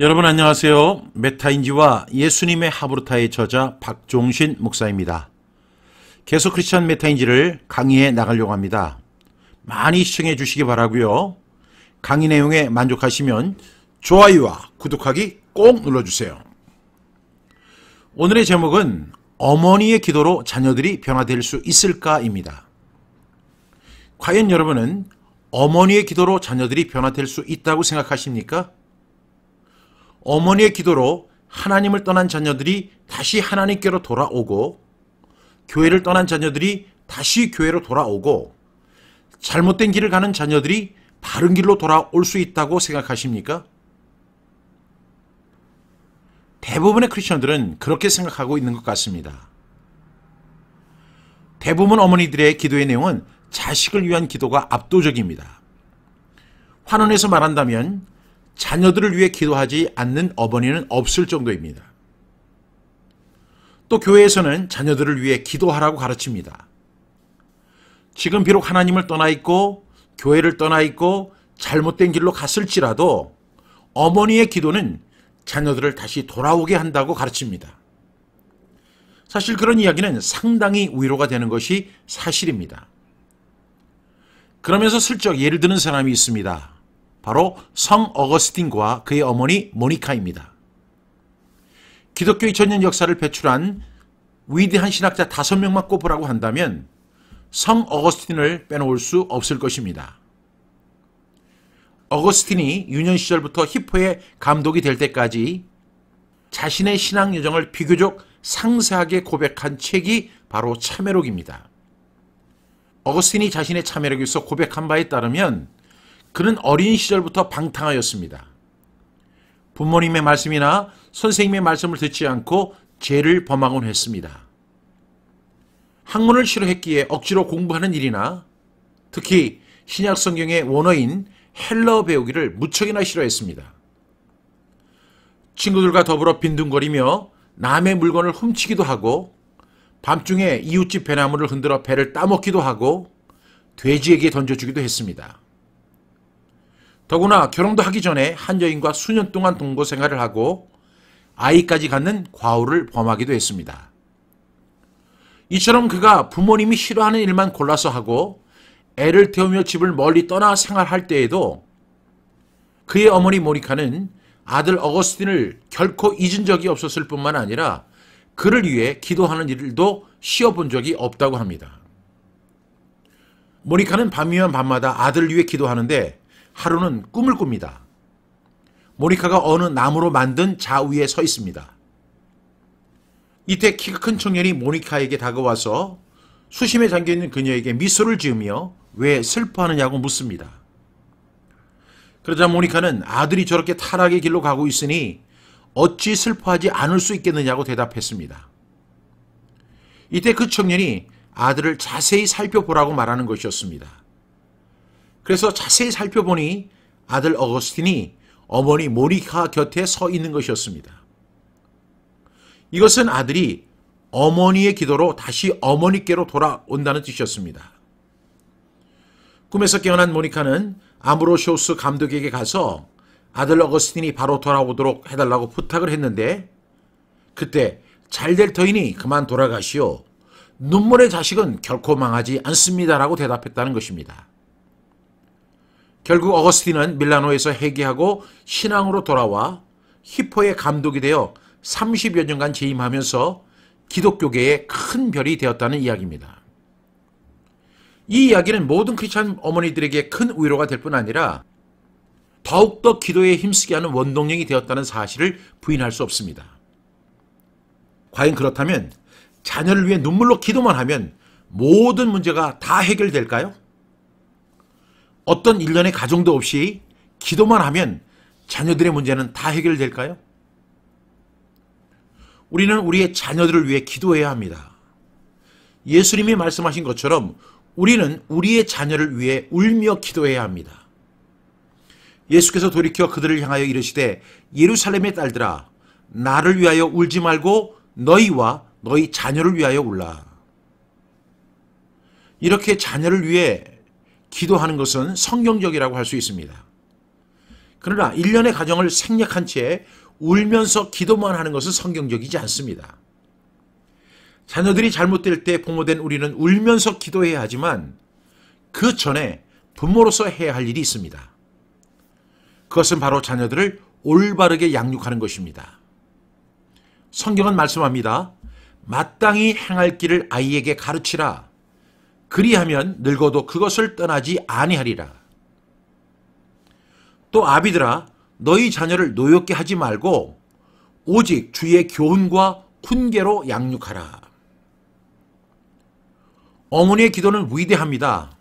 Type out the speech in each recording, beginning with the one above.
여러분 안녕하세요. 메타인지와 예수님의 하브르타의 저자 박종신 목사입니다. 계속 크리스천 메타인지를 강의해 나가려고 합니다. 많이 시청해 주시기 바라고요. 강의 내용에 만족하시면 좋아요와 구독하기 꼭 눌러주세요. 오늘의 제목은 어머니의 기도로 자녀들이 변화될 수 있을까입니다. 과연 여러분은 어머니의 기도로 자녀들이 변화될 수 있다고 생각하십니까? 어머니의 기도로 하나님을 떠난 자녀들이 다시 하나님께로 돌아오고 교회를 떠난 자녀들이 다시 교회로 돌아오고 잘못된 길을 가는 자녀들이 바른 길로 돌아올 수 있다고 생각하십니까? 대부분의 크리스천들은 그렇게 생각하고 있는 것 같습니다. 대부분 어머니들의 기도의 내용은 자식을 위한 기도가 압도적입니다. 환원에서 말한다면 자녀들을 위해 기도하지 않는 어머니는 없을 정도입니다. 또 교회에서는 자녀들을 위해 기도하라고 가르칩니다. 지금 비록 하나님을 떠나 있고 교회를 떠나 있고 잘못된 길로 갔을지라도 어머니의 기도는 자녀들을 다시 돌아오게 한다고 가르칩니다. 사실 그런 이야기는 상당히 위로가 되는 것이 사실입니다. 그러면서 슬쩍 예를 드는 사람이 있습니다. 바로 성 어거스틴과 그의 어머니 모니카입니다. 기독교의 전년 역사를 배출한 위대한 신학자 다섯 명만 꼽으라고 한다면 성 어거스틴을 빼놓을 수 없을 것입니다. 어거스틴이 유년 시절부터 히포의 감독이 될 때까지 자신의 신앙 여정을 비교적 상세하게 고백한 책이 바로 참회록입니다. 어거스틴이 자신의 참회록에서 고백한 바에 따르면 그는 어린 시절부터 방탕하였습니다. 부모님의 말씀이나 선생님의 말씀을 듣지 않고 죄를 범하곤 했습니다. 학문을 싫어했기에 억지로 공부하는 일이나 특히 신약 성경의 원어인 헬러 배우기를 무척이나 싫어했습니다. 친구들과 더불어 빈둥거리며 남의 물건을 훔치기도 하고 밤중에 이웃집 배나무를 흔들어 배를 따먹기도 하고 돼지에게 던져주기도 했습니다. 더구나 결혼도 하기 전에 한 여인과 수년 동안 동거 생활을 하고 아이까지 갖는 과오를 범하기도 했습니다. 이처럼 그가 부모님이 싫어하는 일만 골라서 하고 애를 태우며 집을 멀리 떠나 생활할 때에도 그의 어머니 모니카는 아들 어거스틴을 결코 잊은 적이 없었을 뿐만 아니라 그를 위해 기도하는 일도 쉬어본 적이 없다고 합니다. 모니카는 밤이면 밤마다 아들을 위해 기도하는데 하루는 꿈을 꿉니다. 모니카가 어느 나무로 만든 자 위에 서 있습니다. 이때 키가 큰 청년이 모니카에게 다가와서 수심에 잠겨있는 그녀에게 미소를 지으며 왜 슬퍼하느냐고 묻습니다. 그러자 모니카는 아들이 저렇게 타락의 길로 가고 있으니 어찌 슬퍼하지 않을 수 있겠느냐고 대답했습니다. 이때 그 청년이 아들을 자세히 살펴보라고 말하는 것이었습니다. 그래서 자세히 살펴보니 아들 어거스틴이 어머니 모니카 곁에 서 있는 것이었습니다. 이것은 아들이 어머니의 기도로 다시 어머니께로 돌아온다는 뜻이었습니다. 꿈에서 깨어난 모니카는 아무로쇼스 감독에게 가서 아들 어거스틴이 바로 돌아오도록 해달라고 부탁을 했는데 그때 잘 될 터이니 그만 돌아가시오. 눈물의 자식은 결코 망하지 않습니다라고 대답했다는 것입니다. 결국 어거스틴은 밀라노에서 회개하고 신앙으로 돌아와 히포의 감독이 되어 30여 년간 재임하면서 기독교계의 큰 별이 되었다는 이야기입니다. 이 이야기는 모든 크리스찬 어머니들에게 큰 위로가 될 뿐 아니라 더욱더 기도에 힘쓰게 하는 원동력이 되었다는 사실을 부인할 수 없습니다. 과연 그렇다면 자녀를 위해 눈물로 기도만 하면 모든 문제가 다 해결될까요? 어떤 일련의 가정도 없이 기도만 하면 자녀들의 문제는 다 해결될까요? 우리는 우리의 자녀들을 위해 기도해야 합니다. 예수님이 말씀하신 것처럼 우리는 우리의 자녀를 위해 울며 기도해야 합니다. 예수께서 돌이켜 그들을 향하여 이르시되 예루살렘의 딸들아 나를 위하여 울지 말고 너희와 너희 자녀를 위하여 울라. 이렇게 자녀를 위해 기도하는 것은 성경적이라고 할 수 있습니다. 그러나 일련의 가정을 생략한 채 울면서 기도만 하는 것은 성경적이지 않습니다. 자녀들이 잘못될 때 부모된 우리는 울면서 기도해야 하지만 그 전에 부모로서 해야 할 일이 있습니다. 그것은 바로 자녀들을 올바르게 양육하는 것입니다. 성경은 말씀합니다. 마땅히 행할 길을 아이에게 가르치라. 그리하면 늙어도 그것을 떠나지 아니하리라. 또 아비들아 너희 자녀를 노엽게 하지 말고 오직 주의 교훈과 훈계로 양육하라. 어머니의 기도는 위대합니다.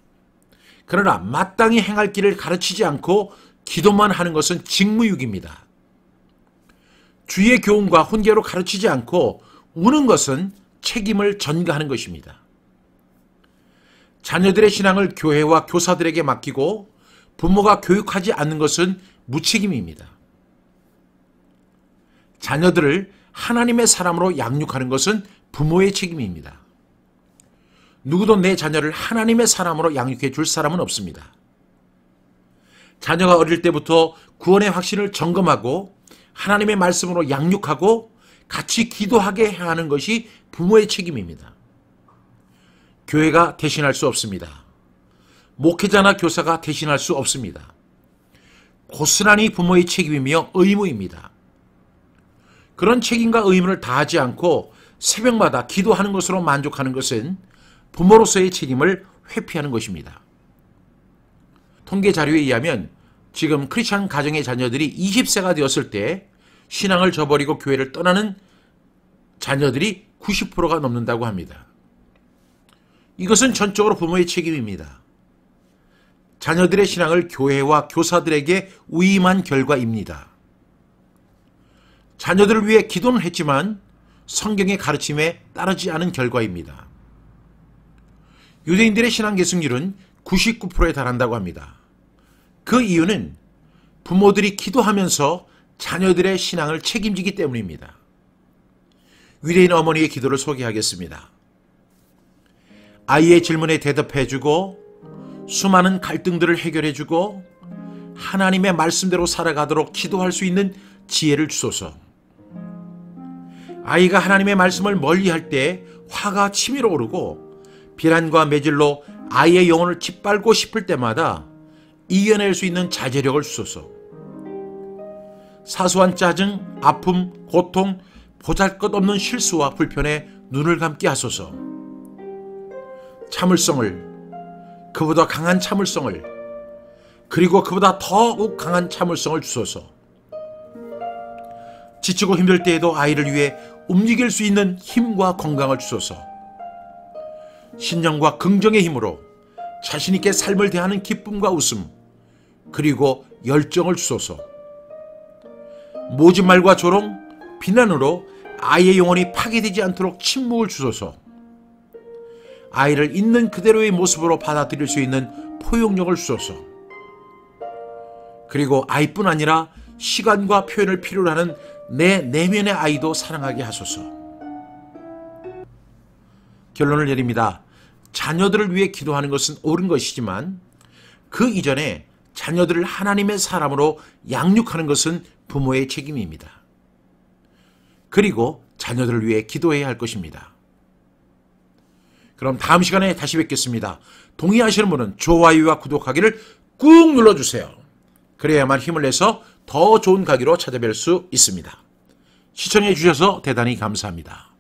그러나 마땅히 행할 길을 가르치지 않고 기도만 하는 것은 직무유기입니다. 주의 교훈과 훈계로 가르치지 않고 우는 것은 책임을 전가하는 것입니다. 자녀들의 신앙을 교회와 교사들에게 맡기고 부모가 교육하지 않는 것은 무책임입니다. 자녀들을 하나님의 사람으로 양육하는 것은 부모의 책임입니다. 누구도 내 자녀를 하나님의 사람으로 양육해 줄 사람은 없습니다. 자녀가 어릴 때부터 구원의 확신을 점검하고 하나님의 말씀으로 양육하고 같이 기도하게 해야 하는 것이 부모의 책임입니다. 교회가 대신할 수 없습니다. 목회자나 교사가 대신할 수 없습니다. 고스란히 부모의 책임이며 의무입니다. 그런 책임과 의무를 다하지 않고 새벽마다 기도하는 것으로 만족하는 것은 부모로서의 책임을 회피하는 것입니다. 통계 자료에 의하면 지금 크리스찬 가정의 자녀들이 20세가 되었을 때 신앙을 저버리고 교회를 떠나는 자녀들이 90%가 넘는다고 합니다. 이것은 전적으로 부모의 책임입니다. 자녀들의 신앙을 교회와 교사들에게 위임한 결과입니다. 자녀들을 위해 기도는 했지만 성경의 가르침에 따르지 않은 결과입니다. 유대인들의 신앙 계승률은 99%에 달한다고 합니다. 그 이유는 부모들이 기도하면서 자녀들의 신앙을 책임지기 때문입니다. 위대인 어머니의 기도를 소개하겠습니다. 아이의 질문에 대답해주고 수많은 갈등들을 해결해주고 하나님의 말씀대로 살아가도록 기도할 수 있는 지혜를 주소서. 아이가 하나님의 말씀을 멀리할 때 화가 치밀어 오르고 비난과 매질로 아이의 영혼을 짓밟고 싶을 때마다 이겨낼 수 있는 자제력을 주소서. 사소한 짜증, 아픔, 고통, 보잘것없는 실수와 불편에 눈을 감게 하소서. 참을성을 그보다 강한 참을성을 그리고 그보다 더욱 강한 참을성을 주소서. 지치고 힘들 때에도 아이를 위해 움직일 수 있는 힘과 건강을 주소서. 신념과 긍정의 힘으로 자신있게 삶을 대하는 기쁨과 웃음, 그리고 열정을 주소서. 모진 말과 조롱, 비난으로 아이의 영혼이 파괴되지 않도록 침묵을 주소서. 아이를 있는 그대로의 모습으로 받아들일 수 있는 포용력을 주소서. 그리고 아이뿐 아니라 시간과 표현을 필요로 하는 내 내면의 아이도 사랑하게 하소서. 결론을 내립니다. 자녀들을 위해 기도하는 것은 옳은 것이지만 그 이전에 자녀들을 하나님의 사람으로 양육하는 것은 부모의 책임입니다. 그리고 자녀들을 위해 기도해야 할 것입니다. 그럼 다음 시간에 다시 뵙겠습니다. 동의하시는 분은 좋아요와 구독하기를 꾹 눌러주세요. 그래야만 힘을 내서 더 좋은 가기로 찾아뵐 수 있습니다. 시청해 주셔서 대단히 감사합니다.